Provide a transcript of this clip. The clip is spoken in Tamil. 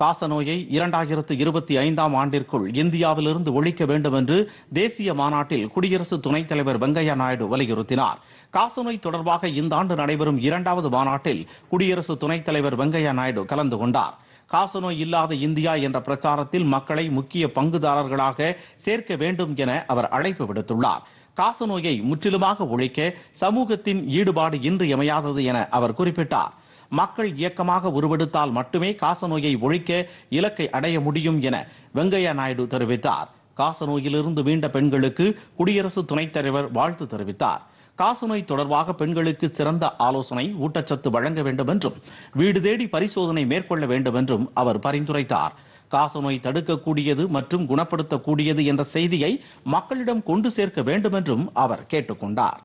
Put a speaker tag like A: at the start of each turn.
A: காசநோயை இரண்டாயிரத்து இருபத்தி ஐந்தாம் ஆண்டிற்குள் இந்தியாவிலிருந்து ஒழிக்க வேண்டும் என்று தேசிய மாநாட்டில் குடியரசு துணைத் தலைவர் வெங்கையா நாயுடு வலியுறுத்தினார் காசநோய் தொடர்பாக இந்த ஆண்டு நடைபெறும் இரண்டாவது மாநாட்டில் குடியரசு துணைத் தலைவர் வெங்கையா நாயுடு கலந்து கொண்டார் காசநோய் இல்லாத இந்தியா என்ற பிரச்சாரத்தில் மக்களை முக்கிய பங்குதாரர்களாக சேர்க்க வேண்டும் என அவர் அழைப்பு விடுத்துள்ளார் காசநோயை முற்றிலுமாக ஒழிக்க சமூகத்தின் ஈடுபாடு இன்றியமையாதது என அவர் குறிப்பிட்டார் மக்கள் இயக்கமாக உருவெடுத்தால் மட்டுமே காசநோயை ஒழிக்க இலக்கை அடைய முடியும் என வெங்கையா நாயுடு தெரிவித்தார் காசநோயிலிருந்து மீண்ட பெண்களுக்கு குடியரசு துணைத் தலைவர் வாழ்த்து தெரிவித்தார் காசநோய் தொடர்பாக பெண்களுக்கு சிறந்த ஆலோசனை ஊட்டச்சத்து வழங்க வேண்டும் என்றும் வீடு தேடி பரிசோதனை மேற்கொள்ள வேண்டும் என்றும் அவர் பரிந்துரைத்தார் காசநோய் தடுக்கக்கூடியது மற்றும் குணப்படுத்தக்கூடியது என்ற செய்தியை மக்களிடம் கொண்டு சேர்க்க வேண்டும் என்றும் அவர் கேட்டுக்கொண்டார்